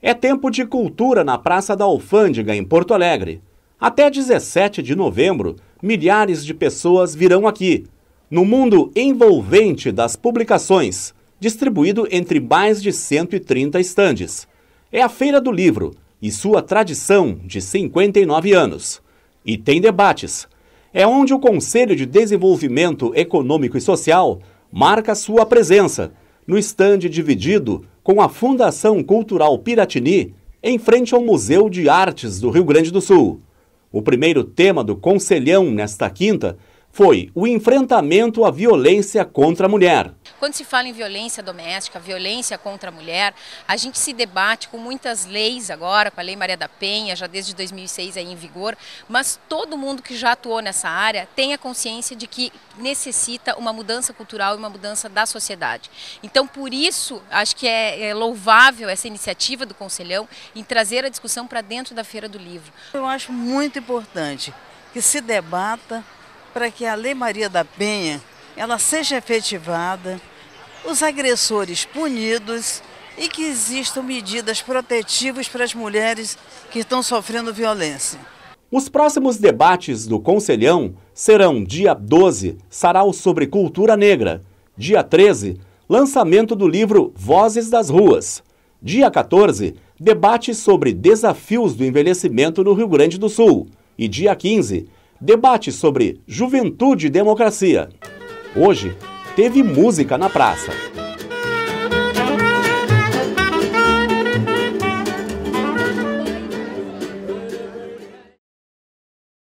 É tempo de cultura na Praça da Alfândega, em Porto Alegre. Até 17 de novembro, milhares de pessoas virão aqui, no mundo envolvente das publicações, distribuído entre mais de 130 estandes. É a Feira do Livro e sua tradição de 59 anos. E tem debates. É onde o Conselho de Desenvolvimento Econômico e Social marca sua presença no estande dividido com a Fundação Cultural Piratini, em frente ao Museu de Artes do Rio Grande do Sul. O primeiro tema do Conselhão nesta quinta foi o enfrentamento à violência contra a mulher. Quando se fala em violência doméstica, violência contra a mulher, a gente se debate com muitas leis agora, com a Lei Maria da Penha, já desde 2006 aí em vigor, mas todo mundo que já atuou nessa área tem a consciência de que necessita uma mudança cultural e uma mudança da sociedade. Então, por isso, acho que é, é louvável essa iniciativa do Conselhão em trazer a discussão para dentro da Feira do Livro. Eu acho muito importante que se debata para que a Lei Maria da Penha ela seja efetivada, os agressores punidos e que existam medidas protetivas para as mulheres que estão sofrendo violência. Os próximos debates do Conselhão serão dia 12, sarau sobre cultura negra, dia 13, lançamento do livro Vozes das Ruas, dia 14, debate sobre desafios do envelhecimento no Rio Grande do Sul e dia 15, debate sobre juventude e democracia. Hoje, teve música na praça.